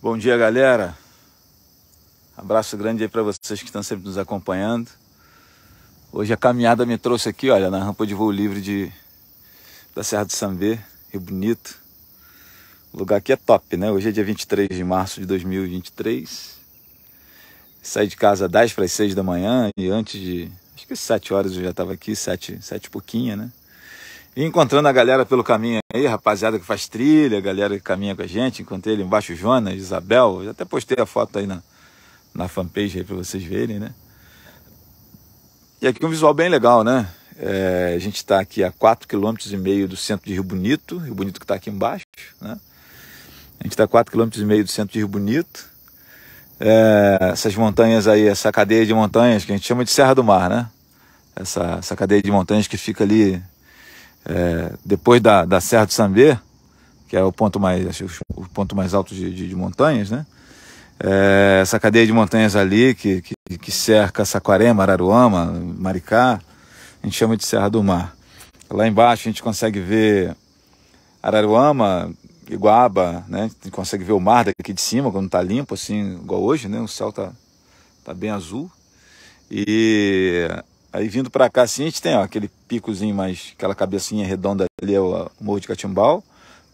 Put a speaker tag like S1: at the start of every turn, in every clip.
S1: Bom dia, galera. Abraço grande aí para vocês que estão sempre nos acompanhando. Hoje a caminhada me trouxe aqui, olha, na rampa de voo livre de da Serra do Sambê, Rio Bonito. O lugar aqui é top, né? Hoje é dia 23 de março de 2023. Saí de casa às 10 para as 6 da manhã e antes de, acho que 7 horas eu já estava aqui, 7, 7 e pouquinho, né? E encontrando a galera pelo caminho aí, rapaziada que faz trilha, galera que caminha com a gente. Encontrei ele embaixo, Jonas, Isabel. Eu até postei a foto aí na, na fanpage aí pra vocês verem, né? E aqui um visual bem legal, né? É, a gente está aqui a 4,5 km do centro de Rio Bonito, Rio Bonito que está aqui embaixo, né? A gente está a 4,5 km do centro de Rio Bonito. É, essas montanhas aí, essa cadeia de montanhas que a gente chama de Serra do Mar, né? Essa, essa cadeia de montanhas que fica ali é, depois da, da Serra do Sambê, que é o ponto mais, o ponto mais alto de, de, de montanhas, né? É, essa cadeia de montanhas ali que, que, que, cerca Saquarema, Araruama, Maricá, a gente chama de Serra do Mar. Lá embaixo a gente consegue ver Araruama, Iguaba, né? A gente consegue ver o mar daqui de cima quando está limpo, assim, igual hoje, né? O céu tá, tá bem azul. E Aí vindo para cá assim, a gente tem ó, aquele picozinho mais, aquela cabecinha redonda ali é o, Morro de Catimbau.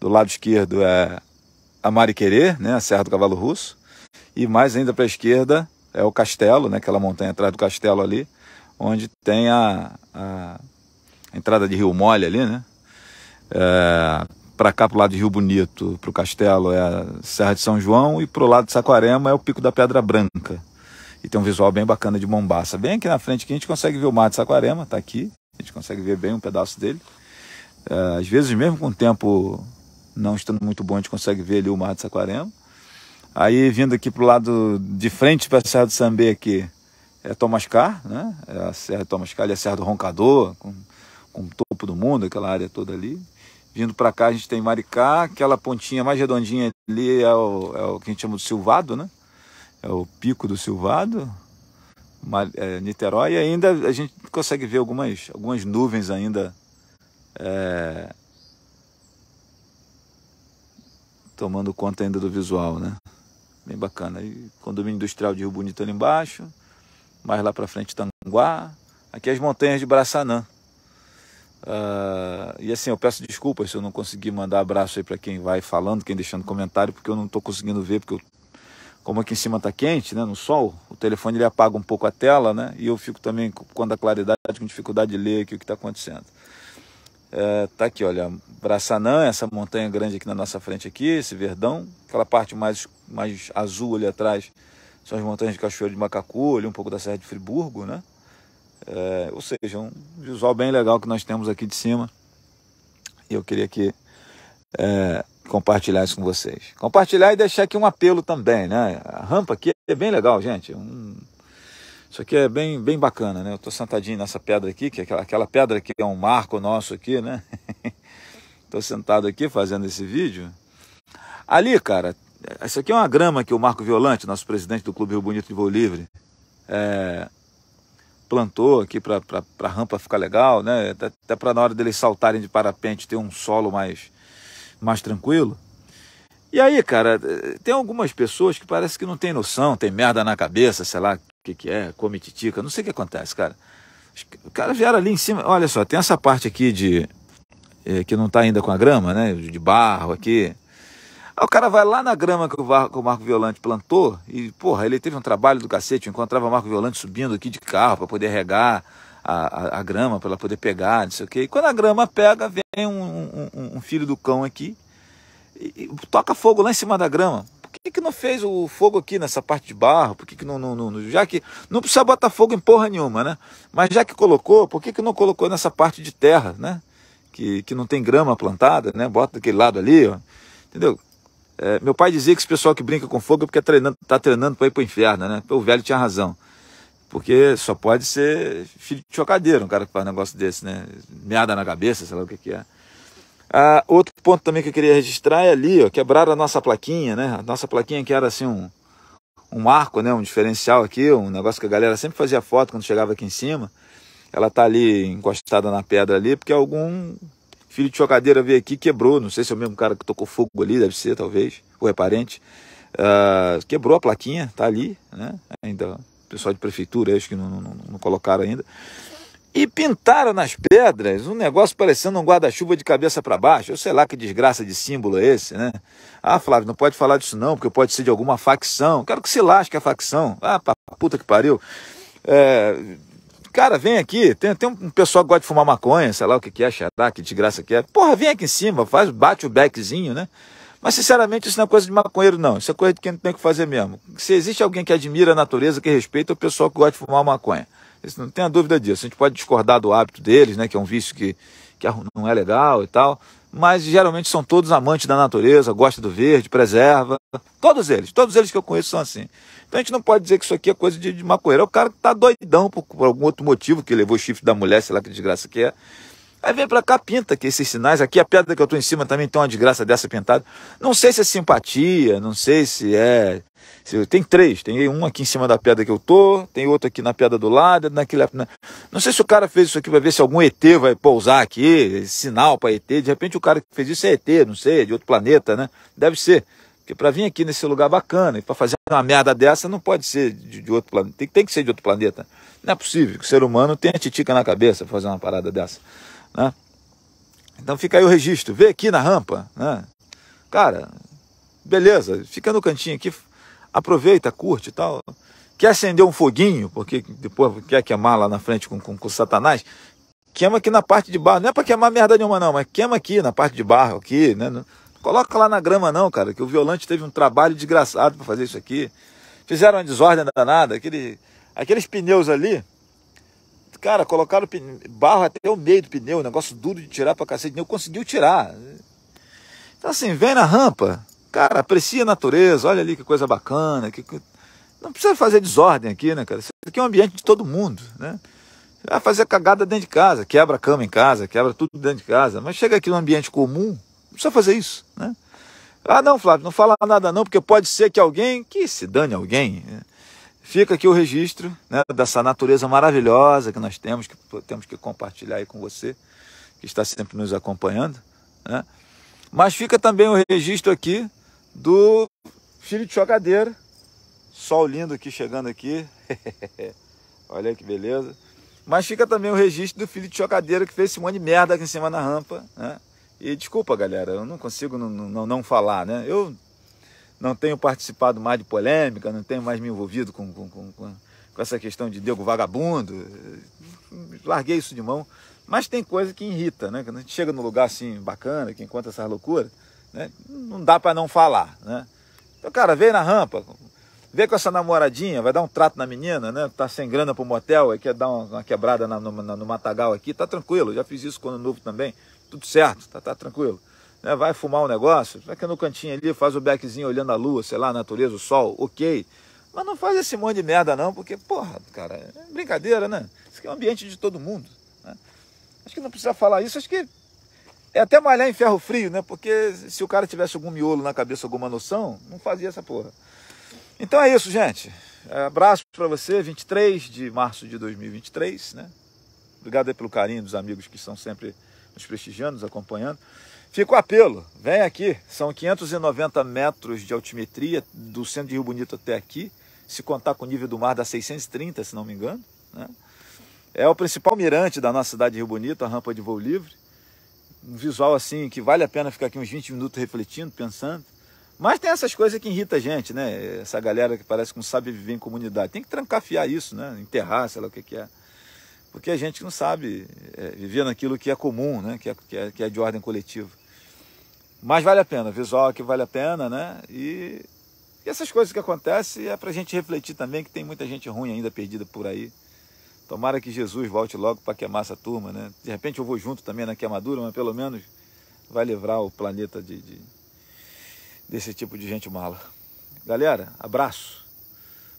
S1: Do lado esquerdo é a Mariquerê, né, a Serra do Cavalo Russo. E mais ainda para a esquerda é o Castelo, né, aquela montanha atrás do castelo ali, onde tem a, a, entrada de Rio Mole ali, né? É, para cá, para o lado de Rio Bonito, para o Castelo, é a Serra de São João. E para o lado de Saquarema é o Pico da Pedra Branca, e tem um visual bem bacana de Mombaça. Bem aqui na frente que a gente consegue ver o mar de Saquarema, está aqui. A gente consegue ver bem um pedaço dele. Eh, às vezes, mesmo com o tempo não estando muito bom, a gente consegue ver ali o mar de Saquarema. Aí, vindo aqui para o lado de frente para a Serra do Sambê aqui, é Tomascar, né? É a Serra de Tomascar, ali é a Serra do Roncador, com, com o topo do mundo, aquela área toda ali. Vindo para cá, a gente tem Maricá, aquela pontinha mais redondinha ali é o, é o que a gente chama de Silvado, né? É o Pico do Silvado, é, Niterói, e ainda a gente consegue ver algumas, algumas nuvens ainda é, tomando conta ainda do visual, né? Bem bacana. E condomínio industrial de Rio Bonito ali embaixo, mais lá para frente Tanguá, aqui as montanhas de Braçanã. Uh, e assim, eu peço desculpas se eu não conseguir mandar abraço aí para quem vai falando, quem deixando comentário, porque eu não estou conseguindo ver, porque eu como aqui em cima está quente, né, no sol, o telefone ele apaga um pouco a tela, né, e eu fico também, quando a claridade, com dificuldade de ler aqui o que está acontecendo. É, tá aqui, olha, Braçanã, essa montanha grande aqui na nossa frente aqui, esse verdão, aquela parte mais, mais azul ali atrás, são as montanhas de cachoeira de Macacu, ali um pouco da Serra de Friburgo, né, é, ou seja, um visual bem legal que nós temos aqui de cima, e eu queria que é, compartilhar isso com vocês. Compartilhar e deixar aqui um apelo também, né? A rampa aqui é bem legal, gente. Um... Isso aqui é bem, bem bacana, né? Eu estou sentadinho nessa pedra aqui, que é aquela, aquela pedra que é um marco nosso aqui, né? Estou sentado aqui fazendo esse vídeo. Ali, cara, isso aqui é uma grama que o Marco Violante, nosso presidente do Clube Rio Bonito de Voo Livre, é, plantou aqui para a rampa ficar legal, né? Até, até para na hora deles saltarem de parapente ter um solo mais mais tranquilo. E aí, cara, tem algumas pessoas que parece que não tem noção, tem merda na cabeça, sei lá o que, que é, come titica, não sei o que acontece, cara. O cara vieram ali em cima, olha só, tem essa parte aqui de. É, que não tá ainda com a grama, né? De barro aqui. Aí o cara vai lá na grama que o, Marco, Marco Violante plantou e, porra, ele teve um trabalho do cacete. Eu encontrava Marco Violante subindo aqui de carro para poder regar a, a, a grama para ela poder pegar, não sei o quê. E quando a grama pega, vem um, um, um filho do cão aqui e, e, toca fogo lá em cima da grama. Por que, que não fez o fogo aqui nessa parte de barro? Por que, que não, não, não, Já que não precisa botar fogo em porra nenhuma, né? Mas já que colocou, por que, que não colocou nessa parte de terra, né? Que, que não tem grama plantada, né? Bota daquele lado ali, ó. Entendeu? É, meu pai dizia que esse pessoal que brinca com fogo é porque está é treinando, tá treinando para ir para o inferno, né? O velho tinha razão. Porque só pode ser filho de chocadeiro um cara que faz um negócio desse, né? meada na cabeça, sei lá o que, que é. Ah, outro ponto também que eu queria registrar é ali, ó, quebraram a nossa plaquinha, né? A nossa plaquinha que era assim um, um arco, né? Um diferencial aqui, um negócio que a galera sempre fazia foto quando chegava aqui em cima. Ela tá ali encostada na pedra ali, porque algum filho de chocadeira veio aqui quebrou. Não sei se é o mesmo cara que tocou fogo ali, deve ser, talvez, ou é parente. Ah, quebrou a plaquinha, tá ali, né? Ainda pessoal de prefeitura, acho que não, não, não colocaram ainda. E pintaram nas pedras um negócio parecendo um guarda-chuva de cabeça para baixo. Eu sei lá que desgraça de símbolo é esse, né? Ah, Flávio, não pode falar disso não, porque pode ser de alguma facção. Quero que se lasque a facção. Ah, pra puta que pariu. É, cara, vem aqui. Tem, tem um pessoal que gosta de fumar maconha, sei lá o que, que é, xará, que desgraça que é. Porra, vem aqui em cima, faz, bate o beckzinho, né? Mas, sinceramente, isso não é coisa de maconheiro, não. Isso é coisa de quem tem que fazer mesmo. Se existe alguém que admira a natureza, que respeita, é o pessoal que gosta de fumar maconha. Isso, não tenha dúvida disso. A gente pode discordar do hábito deles, né? Que é um vício que, que não é legal e tal. Mas, geralmente, são todos amantes da natureza, gostam do verde, preserva. Todos eles. Todos eles que eu conheço são assim. Então, a gente não pode dizer que isso aqui é coisa de, de maconheiro. É o cara que tá doidão por, por algum outro motivo, que levou o chifre da mulher, sei lá que desgraça que é. Aí vem pra cá, pinta que esses sinais. Aqui a pedra que eu tô em cima também tem uma desgraça dessa pintada. Não sei se é simpatia, não sei se é. Se... Tem três. Tem um aqui em cima da pedra que eu tô, tem outro aqui na pedra do lado, naquele. Na... Não sei se o cara fez isso aqui pra ver se algum ET vai pousar aqui, sinal pra ET. De repente o cara que fez isso é ET, não sei, de outro planeta, né? Deve ser. Porque para vir aqui nesse lugar bacana e para fazer uma merda dessa, não pode ser de, de outro planeta. Tem, tem, que ser de outro planeta. Não é possível que o ser humano tenha titica na cabeça pra fazer uma parada dessa. Né? Então fica aí o registro. Vê aqui na rampa. Né? Cara, beleza, fica no cantinho aqui, aproveita, curte e tal. Quer acender um foguinho, porque depois quer queimar lá na frente com, com, com Satanás? Queima aqui na parte de barro. Não é para queimar merda nenhuma, não, mas queima aqui na parte de barro, aqui, né? Não coloca lá na grama, não, cara, que o violante teve um trabalho desgraçado para fazer isso aqui. Fizeram uma desordem danada, aquele, aqueles pneus ali Cara, colocaram barro até o meio do pneu, negócio duro de tirar pra cacete, nem conseguiu tirar. Então assim, vem na rampa, cara, aprecia a natureza, olha ali que coisa bacana, que... não precisa fazer desordem aqui, né, cara? Isso aqui é um ambiente de todo mundo, né? Você vai fazer cagada dentro de casa, quebra a cama em casa, quebra tudo dentro de casa, mas chega aqui no ambiente comum, não precisa fazer isso, né? Ah, não, Flávio, não fala nada não, porque pode ser que alguém, que se dane alguém, né? Fica aqui o registro né, dessa natureza maravilhosa que nós temos, que temos que compartilhar aí com você, que está sempre nos acompanhando. Né? Mas fica também o registro aqui do filho de chocadeira, sol lindo aqui chegando aqui. Olha que beleza. Mas fica também o registro do filho de chocadeira que fez esse monte de merda aqui em cima na rampa. Né? E desculpa, galera, eu não consigo não, não, não falar, né? Eu não tenho participado mais de polêmica, não tenho mais me envolvido com, com, com, com essa questão de Diego vagabundo. Larguei isso de mão. Mas tem coisa que irrita, né? Quando a gente chega num lugar assim bacana, que encontra essas loucuras, né? não dá para não falar, né? Então, cara, vem na rampa, vem com essa namoradinha, vai dar um trato na menina, né? Tá sem grana pro motel, aí quer dar uma, quebrada na, no, no matagal aqui, tá tranquilo. Já fiz isso quando novo também, tudo certo, tá, tá tranquilo né, vai fumar um negócio, fica no cantinho ali, faz o beckzinho olhando a lua, sei lá, a natureza, o sol, ok. Mas não faz esse monte de merda não, porque, porra, cara, é brincadeira, né? Isso aqui é um ambiente de todo mundo. Né? Acho que não precisa falar isso, acho que é até malhar em ferro frio, né? Porque se o cara tivesse algum miolo na cabeça, alguma noção, não fazia essa porra. Então é isso, gente. Abraço para você, 23 de março de 2023, né? Obrigado pelo carinho dos amigos que são sempre nos prestigiando, nos acompanhando. Fica o apelo, vem aqui. São 590 metros de altimetria do centro de Rio Bonito até aqui. Se contar com o nível do mar, dá 630, se não me engano. Né? É o principal mirante da nossa cidade de Rio Bonito, a rampa de voo livre. Um visual assim que vale a pena ficar aqui uns 20 minutos refletindo, pensando. Mas tem essas coisas que irritam a gente, né? Essa galera que parece que não sabe viver em comunidade. Tem que trancafiar isso, né? Enterrar, sei lá o que, que é porque a gente não sabe é, viver naquilo que é comum, né? que, é, que, é, que é de ordem coletiva. Mas vale a pena, visual que vale a pena, né? E, e essas coisas que acontecem é para a gente refletir também que tem muita gente ruim ainda perdida por aí. Tomara que Jesus volte logo para queimar essa turma, né? De repente eu vou junto também na queimadura, mas pelo menos vai livrar o planeta de, de desse tipo de gente mala. Galera, abraço.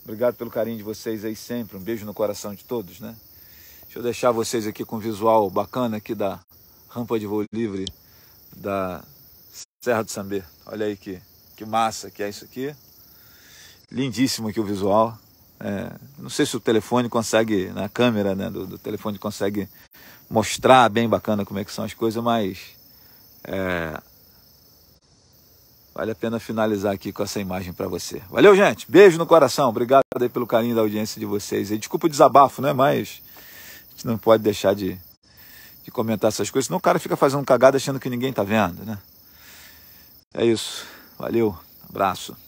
S1: Obrigado pelo carinho de vocês aí sempre. Um beijo no coração de todos, né? Deixa eu deixar vocês aqui com um visual bacana aqui da rampa de voo livre da Serra do Sambê. Olha aí que, que massa que é isso aqui. Lindíssimo aqui o visual. É, não sei se o telefone consegue, na né, câmera né, do, do, telefone consegue mostrar bem bacana como é que são as coisas, mas é, vale a pena finalizar aqui com essa imagem para você. Valeu, gente. Beijo no coração. Obrigado pelo carinho da audiência de vocês. E desculpa o desabafo, né? Mas gente não pode deixar de, de comentar essas coisas, senão o cara fica fazendo cagada achando que ninguém tá vendo, né? É isso. Valeu. Abraço.